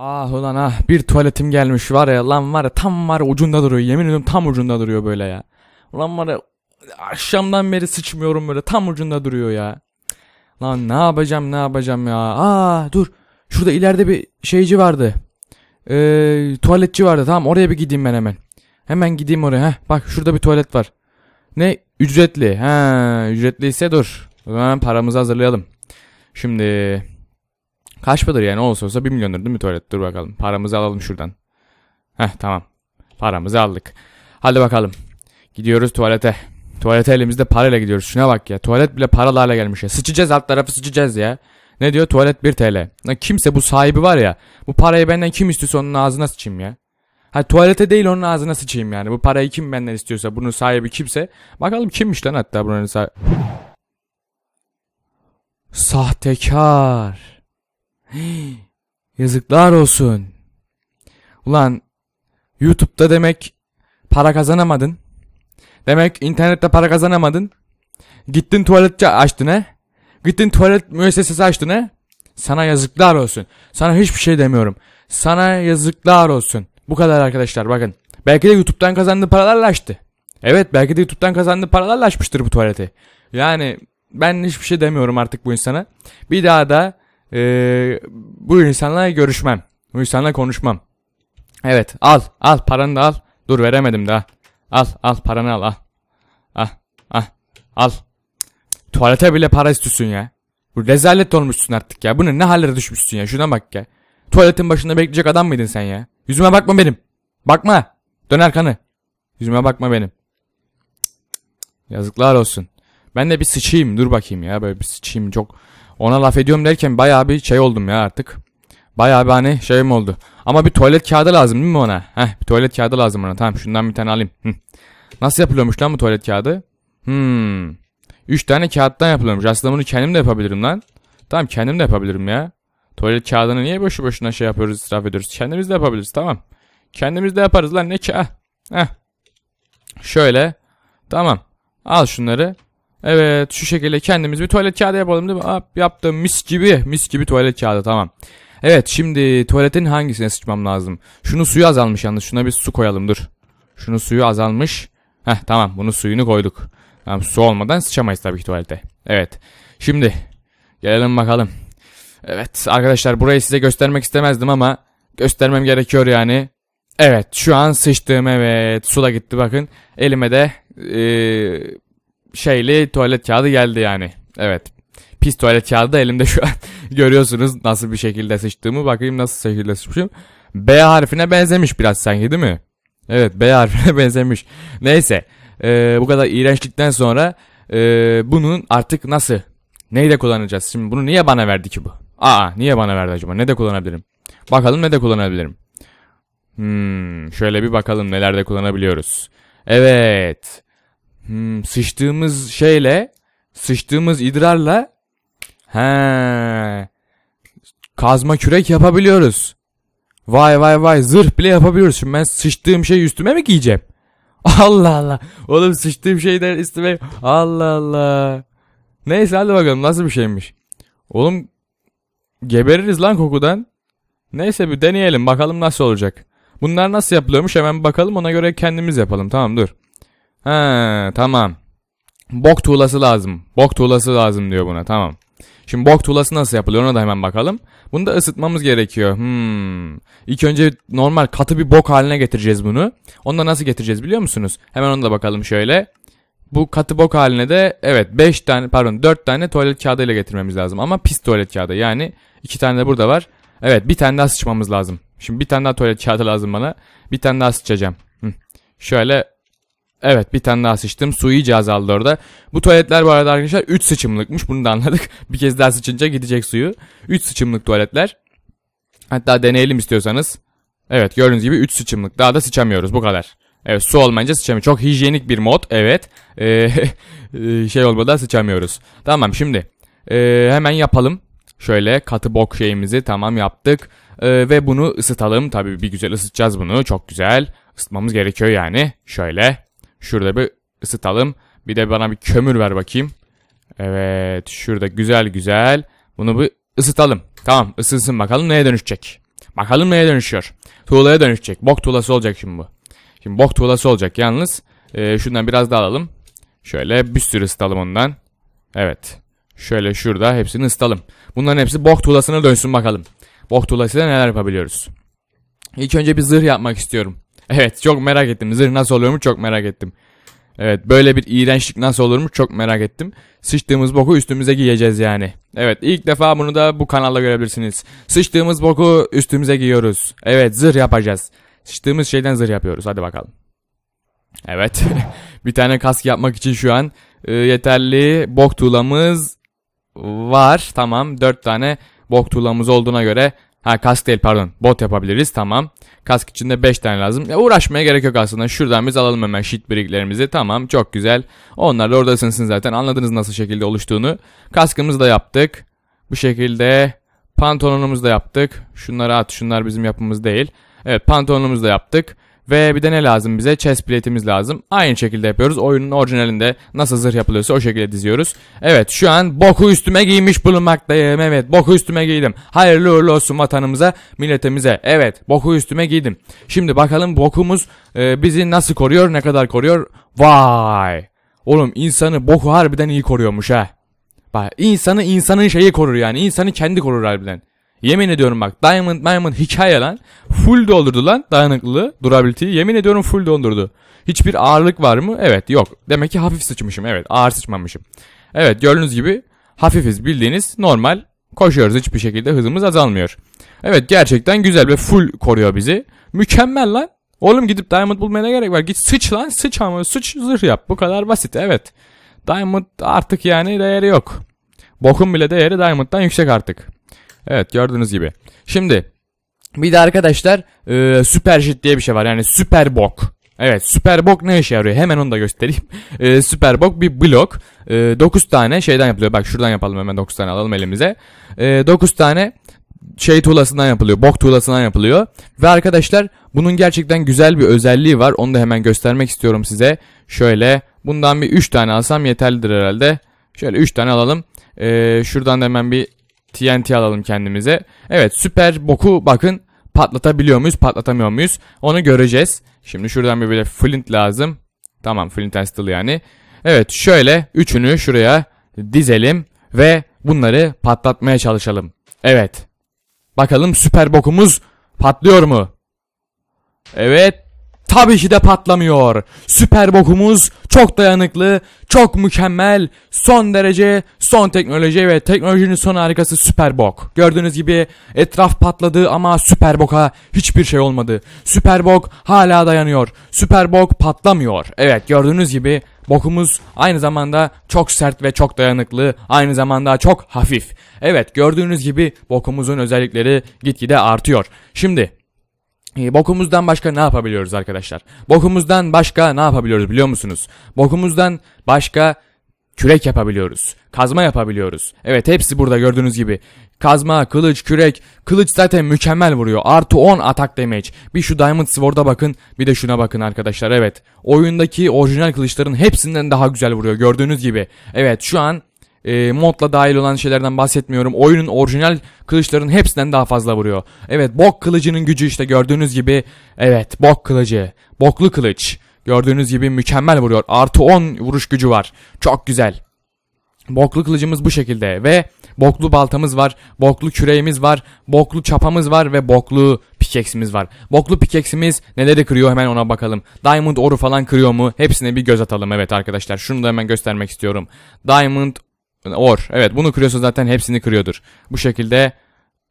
Ah ulan ah bir tuvaletim gelmiş var ya lan var ya tam var ucunda duruyor yemin ediyorum tam ucunda duruyor böyle ya. Ulan var ya akşamdan beri sıçmıyorum böyle tam ucunda duruyor ya. Lan ne yapacağım ne yapacağım ya. Aa dur şurada ileride bir şeyci vardı. Ee, tuvaletçi vardı tamam oraya bir gideyim ben hemen. Hemen gideyim oraya. Heh, bak şurada bir tuvalet var. Ne? Ücretli. Ha, ücretliyse dur. hemen paramızı hazırlayalım. Şimdi kaç mıdır yani olsa olsa 1 milyondur değil mi tuvalet? Dur bakalım. Paramızı alalım şuradan. Heh tamam. Paramızı aldık. Hadi bakalım. Gidiyoruz tuvalete. Tuvalete elimizde parayla gidiyoruz. Şuna bak ya. Tuvalet bile paralarla gelmiş ya. Sıçacağız alt tarafı sıçacağız ya. Ne diyor? Tuvalet 1 TL. Ya kimse bu sahibi var ya. Bu parayı benden kim istiyorsa onun ağzına sıçayım ya. Ha tuvalete değil onun ağzına sıçayım yani. Bu parayı kim benden istiyorsa bunun sahibi kimse. Bakalım kimmiş lan hatta bunun sahibi. Sahtekar. yazıklar olsun. Ulan YouTube'da demek para kazanamadın. Demek internette para kazanamadın. Gittin tuvaletçi açtın he. Gittin tuvalet müessesesi açtın he? Sana yazıklar olsun. Sana hiçbir şey demiyorum. Sana yazıklar olsun. Bu kadar arkadaşlar bakın. Belki de YouTube'dan kazandığı paralarla açtı. Evet belki de YouTube'dan kazandığı paralarla açmıştır bu tuvaleti. Yani ben hiçbir şey demiyorum artık bu insana. Bir daha da e, bu insanla görüşmem. Bu insanla konuşmam. Evet al al paranı da al. Dur veremedim daha. Al al paranı al al. Ah, ah al. al. Tuvalete bile para istiyorsun ya. Bu rezalet olmuşsun artık ya. Bu ne, ne hallere düşmüşsün ya. Şuna bak ya. Tuvaletin başında bekleyecek adam mıydın sen ya? Yüzüme bakma benim. Bakma. Dön arkanı. Yüzüme bakma benim. Yazıklar olsun. Ben de bir sıçayım. Dur bakayım ya. Böyle bir sıçayım. Çok ona laf ediyorum derken bayağı bir şey oldum ya artık. Bayağı bir hani şeyim oldu. Ama bir tuvalet kağıdı lazım değil mi ona? Heh bir tuvalet kağıdı lazım ona. Tamam şundan bir tane alayım. Nasıl yapılıyormuş lan bu tuvalet kağıdı? Hmm. 3 tane kağıttan yapılıyormuş. Aslında bunu kendim de yapabilirim lan. Tamam kendim de yapabilirim ya. Tuvalet kağıdını niye boşu boşuna şey yapıyoruz, israf ediyoruz? Kendimiz de yapabiliriz tamam. Kendimiz de yaparız lan ne ki? Ah. Heh. Ah. Şöyle. Tamam. Al şunları. Evet şu şekilde kendimiz bir tuvalet kağıdı yapalım değil mi? Hop, ah, yaptım mis gibi mis gibi tuvalet kağıdı tamam. Evet şimdi tuvaletin hangisine sıçmam lazım? Şunu suyu azalmış yalnız şuna bir su koyalım dur. Şunu suyu azalmış. Heh tamam bunu suyunu koyduk. Yani su olmadan sıçamayız tabii ki tuvalete. Evet. Şimdi gelelim bakalım. Evet arkadaşlar burayı size göstermek istemezdim ama göstermem gerekiyor yani. Evet şu an sıçtığım evet su da gitti bakın. Elime de e, şeyli tuvalet kağıdı geldi yani. Evet pis tuvalet kağıdı da elimde şu an görüyorsunuz nasıl bir şekilde sıçtığımı. Bakayım nasıl şekilde sıçmışım. B harfine benzemiş biraz sanki değil mi? Evet B harfine benzemiş. Neyse e, bu kadar iğrençlikten sonra e, bunun artık nasıl neyi de kullanacağız? Şimdi bunu niye bana verdi ki bu? Aa niye bana verdi acaba? Ne de kullanabilirim? Bakalım ne de kullanabilirim. Hmm, şöyle bir bakalım nelerde kullanabiliyoruz. Evet. Hmm, sıçtığımız şeyle sıçtığımız idrarla he kazma kürek yapabiliyoruz. Vay vay vay zırh bile yapabiliyoruz. Şimdi ben sıçtığım şey üstüme mi giyeceğim? Allah Allah. Oğlum sıçtığım şeyden isteme. Allah Allah. Neyse hadi bakalım nasıl bir şeymiş. Oğlum gebeririz lan kokudan. Neyse bir deneyelim bakalım nasıl olacak. Bunlar nasıl yapılıyormuş hemen bakalım ona göre kendimiz yapalım. Tamam dur. Ha tamam. Bok tuğlası lazım. Bok tuğlası lazım diyor buna tamam. Şimdi bok tuğlası nasıl yapılıyor ona da hemen bakalım. Bunu da ısıtmamız gerekiyor. Hmm. İlk önce normal katı bir bok haline getireceğiz bunu. Onu da nasıl getireceğiz biliyor musunuz? Hemen onu da bakalım şöyle. Bu katı bok haline de evet 5 tane pardon 4 tane tuvalet kağıdı ile getirmemiz lazım. Ama pis tuvalet kağıdı yani 2 tane de burada var. Evet bir tane daha sıçmamız lazım. Şimdi bir tane daha tuvalet kağıdı lazım bana. Bir tane daha sıçacağım. Hı. Şöyle Evet bir tane daha sıçtım. suyu iyice orada. Bu tuvaletler bu arada arkadaşlar 3 sıçımlıkmış. Bunu da anladık. Bir kez daha sıçınca gidecek suyu. 3 sıçımlık tuvaletler. Hatta deneyelim istiyorsanız. Evet gördüğünüz gibi 3 sıçımlık. Daha da sıçamıyoruz bu kadar. Evet su olmayınca sıçamıyoruz Çok hijyenik bir mod evet. Ee, e, şey olmadan sıçamıyoruz. Tamam şimdi e, hemen yapalım. Şöyle katı bok şeyimizi tamam yaptık. E, ve bunu ısıtalım. Tabii bir güzel ısıtacağız bunu. Çok güzel. Isıtmamız gerekiyor yani. Şöyle Şurada bir ısıtalım. Bir de bana bir kömür ver bakayım. Evet şurada güzel güzel. Bunu bir ısıtalım. Tamam ısınsın bakalım neye dönüşecek. Bakalım neye dönüşüyor. Tuğlaya dönüşecek. Bok tuğlası olacak şimdi bu. Şimdi bok tuğlası olacak yalnız. E, şundan biraz daha alalım. Şöyle bir sürü ısıtalım ondan. Evet. Şöyle şurada hepsini ısıtalım. Bunların hepsi bok tuğlasına dönsün bakalım. Bok tuğlasıyla neler yapabiliyoruz. İlk önce bir zırh yapmak istiyorum. Evet çok merak ettim. Zırh nasıl olur mu çok merak ettim. Evet böyle bir iğrençlik nasıl olur mu çok merak ettim. Sıçtığımız boku üstümüze giyeceğiz yani. Evet ilk defa bunu da bu kanalda görebilirsiniz. Sıçtığımız boku üstümüze giyiyoruz. Evet zırh yapacağız. Sıçtığımız şeyden zırh yapıyoruz hadi bakalım. Evet bir tane kask yapmak için şu an e, yeterli bok tuğlamız var. Tamam 4 tane bok tuğlamız olduğuna göre Ha kask değil pardon. Bot yapabiliriz tamam. Kask içinde de 5 tane lazım. Ya uğraşmaya gerek yok aslında. Şuradan biz alalım hemen sheet bricklerimizi. Tamam çok güzel. Onlar da orada ısınsın zaten. Anladınız nasıl şekilde oluştuğunu. Kaskımızı da yaptık. Bu şekilde pantolonumuzu da yaptık. Şunları at. Şunlar bizim yapımız değil. Evet pantolonumuzu da yaptık. Ve bir de ne lazım bize? Chess plate'imiz lazım. Aynı şekilde yapıyoruz. Oyunun orijinalinde nasıl zırh yapılıyorsa o şekilde diziyoruz. Evet şu an boku üstüme giymiş bulunmaktayım. Evet boku üstüme giydim. Hayırlı uğurlu olsun vatanımıza, milletimize. Evet boku üstüme giydim. Şimdi bakalım bokumuz e, bizi nasıl koruyor, ne kadar koruyor? Vay! Oğlum insanı boku harbiden iyi koruyormuş ha. Bak insanı insanın şeyi korur yani. İnsanı kendi korur harbiden. Yemin ediyorum bak Diamond Diamond hikaye lan. Full doldurdu lan dayanıklılığı, durability'yi. Yemin ediyorum full doldurdu. Hiçbir ağırlık var mı? Evet yok. Demek ki hafif sıçmışım. Evet ağır sıçmamışım. Evet gördüğünüz gibi hafifiz bildiğiniz normal koşuyoruz hiçbir şekilde hızımız azalmıyor. Evet gerçekten güzel ve full koruyor bizi. Mükemmel lan. Oğlum gidip Diamond bulmaya ne gerek var? Git sıç lan sıç ama sıç zırh yap. Bu kadar basit evet. Diamond artık yani değeri yok. Bokun bile değeri Diamond'dan yüksek artık. Evet gördüğünüz gibi. Şimdi bir de arkadaşlar e, süper jet diye bir şey var. Yani süper bok. Evet süper bok ne işe yarıyor? Hemen onu da göstereyim. E, süper bok bir blok. E, 9 tane şeyden yapılıyor. Bak şuradan yapalım hemen 9 tane alalım elimize. E, 9 tane şey tuğlasından yapılıyor. Bok tuğlasından yapılıyor. Ve arkadaşlar bunun gerçekten güzel bir özelliği var. Onu da hemen göstermek istiyorum size. Şöyle bundan bir 3 tane alsam yeterlidir herhalde. Şöyle 3 tane alalım. Ee, şuradan da hemen bir TNT alalım kendimize. Evet süper boku bakın patlatabiliyor muyuz patlatamıyor muyuz onu göreceğiz. Şimdi şuradan bir böyle flint lazım. Tamam flint and steel yani. Evet şöyle üçünü şuraya dizelim ve bunları patlatmaya çalışalım. Evet. Bakalım süper bokumuz patlıyor mu? Evet tabii ki de patlamıyor. Süper bokumuz çok dayanıklı, çok mükemmel, son derece son teknoloji ve teknolojinin son harikası süper bok. Gördüğünüz gibi etraf patladı ama süper boka hiçbir şey olmadı. Süper bok hala dayanıyor. Süper bok patlamıyor. Evet gördüğünüz gibi Bokumuz aynı zamanda çok sert ve çok dayanıklı, aynı zamanda çok hafif. Evet gördüğünüz gibi bokumuzun özellikleri gitgide artıyor. Şimdi ee, bokumuzdan başka ne yapabiliyoruz arkadaşlar? Bokumuzdan başka ne yapabiliyoruz biliyor musunuz? Bokumuzdan başka kürek yapabiliyoruz. Kazma yapabiliyoruz. Evet hepsi burada gördüğünüz gibi. Kazma, kılıç, kürek. Kılıç zaten mükemmel vuruyor. Artı 10 atak damage. Bir şu Diamond Sword'a bakın. Bir de şuna bakın arkadaşlar. Evet. Oyundaki orijinal kılıçların hepsinden daha güzel vuruyor. Gördüğünüz gibi. Evet şu an e, modla dahil olan şeylerden bahsetmiyorum. Oyunun orijinal kılıçların hepsinden daha fazla vuruyor. Evet bok kılıcının gücü işte gördüğünüz gibi. Evet bok kılıcı. Boklu kılıç. Gördüğünüz gibi mükemmel vuruyor. Artı 10 vuruş gücü var. Çok güzel. Boklu kılıcımız bu şekilde ve boklu baltamız var, boklu küreğimiz var, boklu çapamız var ve boklu pikeksimiz var. Boklu pikeksimiz neleri kırıyor hemen ona bakalım. Diamond oru falan kırıyor mu? Hepsine bir göz atalım evet arkadaşlar. Şunu da hemen göstermek istiyorum. Diamond Or. Evet bunu kırıyorsa zaten hepsini kırıyordur. Bu şekilde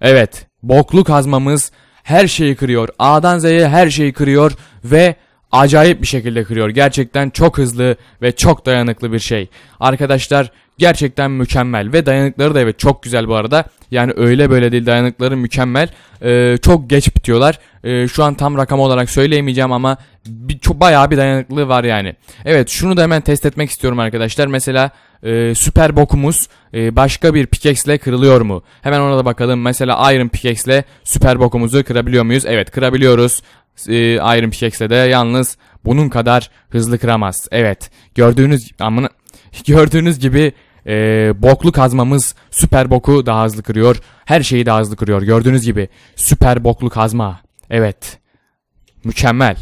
evet boklu kazmamız her şeyi kırıyor. A'dan Z'ye her şeyi kırıyor ve acayip bir şekilde kırıyor. Gerçekten çok hızlı ve çok dayanıklı bir şey. Arkadaşlar gerçekten mükemmel ve dayanıkları da evet çok güzel bu arada. Yani öyle böyle değil dayanıkları mükemmel. Ee, çok geç bitiyorlar e, şu an tam rakam olarak söyleyemeyeceğim ama bir, çok bayağı bir dayanıklılığı var yani. Evet şunu da hemen test etmek istiyorum arkadaşlar. Mesela e, süper bokumuz e, başka bir pickaxe'le kırılıyor mu? Hemen ona da bakalım. Mesela iron pickaxe'le süper bokumuzu kırabiliyor muyuz? Evet kırabiliyoruz. E, iron pickaxe'le de yalnız bunun kadar hızlı kıramaz. Evet gördüğünüz amına gördüğünüz gibi e, boklu kazmamız süper boku daha hızlı kırıyor. Her şeyi daha hızlı kırıyor. Gördüğünüz gibi süper boklu kazma. Evet. Mükemmel.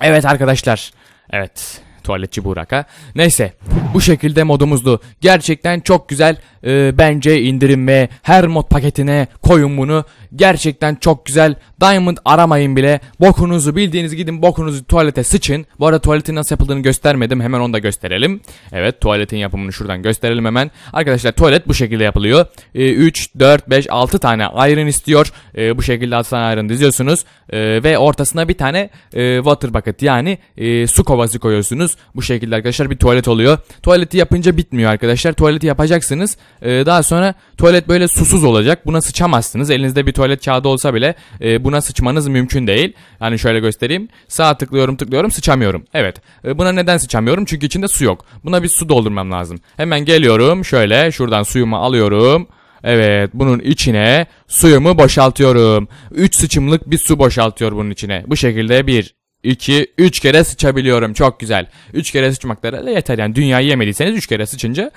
Evet arkadaşlar. Evet. Tuvaletçi Burak'a. Neyse. Bu şekilde modumuzdu. Gerçekten çok güzel. Ee, bence indirin ve her mod paketine koyun bunu. Gerçekten çok güzel. Diamond aramayın bile. Bokunuzu bildiğiniz gidin bokunuzu tuvalete sıçın. Bu arada tuvaletin nasıl yapıldığını göstermedim. Hemen onu da gösterelim. Evet tuvaletin yapımını şuradan gösterelim hemen. Arkadaşlar tuvalet bu şekilde yapılıyor. 3, 4, 5, 6 tane iron istiyor. Ee, bu şekilde 6 tane iron diziyorsunuz. Ee, ve ortasına bir tane e, water bucket yani e, su kovası koyuyorsunuz. Bu şekilde arkadaşlar bir tuvalet oluyor. Tuvaleti yapınca bitmiyor arkadaşlar. Tuvaleti yapacaksınız. Ee, daha sonra tuvalet böyle susuz olacak. Buna sıçamazsınız. Elinizde bir tuvalet kağıdı olsa bile e, buna sıçmanız mümkün değil. Hani şöyle göstereyim. Sağa tıklıyorum tıklıyorum sıçamıyorum. Evet. E, buna neden sıçamıyorum? Çünkü içinde su yok. Buna bir su doldurmam lazım. Hemen geliyorum şöyle şuradan suyumu alıyorum. Evet bunun içine suyumu boşaltıyorum. 3 sıçımlık bir su boşaltıyor bunun içine. Bu şekilde 1, 2, 3 kere sıçabiliyorum. Çok güzel. 3 kere sıçmak da yeter. Yani dünyayı yemediyseniz 3 kere sıçınca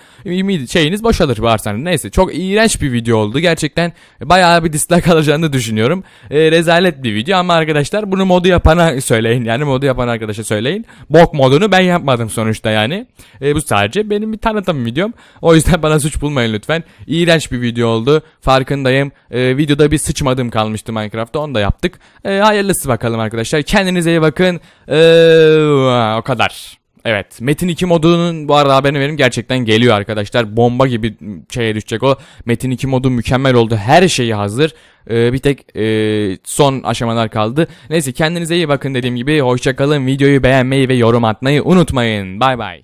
şeyiniz boşalır bağırsanız. Neyse çok iğrenç bir video oldu. Gerçekten bayağı bir dislike alacağını düşünüyorum. E, rezalet bir video ama arkadaşlar bunu modu yapana söyleyin. Yani modu yapan arkadaşa söyleyin. Bok modunu ben yapmadım sonuçta yani. E, bu sadece benim bir tanıtım videom. O yüzden bana suç bulmayın lütfen. İğrenç bir video oldu. Farkındayım. E, videoda bir sıçmadım kalmıştı Minecraft'ta. Onu da yaptık. E, hayırlısı bakalım arkadaşlar. Kendinize iyi bakın bakın. Ee, o kadar. Evet Metin 2 modunun bu arada haberini verim gerçekten geliyor arkadaşlar. Bomba gibi şeye düşecek o. Metin 2 modu mükemmel oldu. Her şeyi hazır. Ee, bir tek e, son aşamalar kaldı. Neyse kendinize iyi bakın dediğim gibi. Hoşçakalın. Videoyu beğenmeyi ve yorum atmayı unutmayın. Bay bay.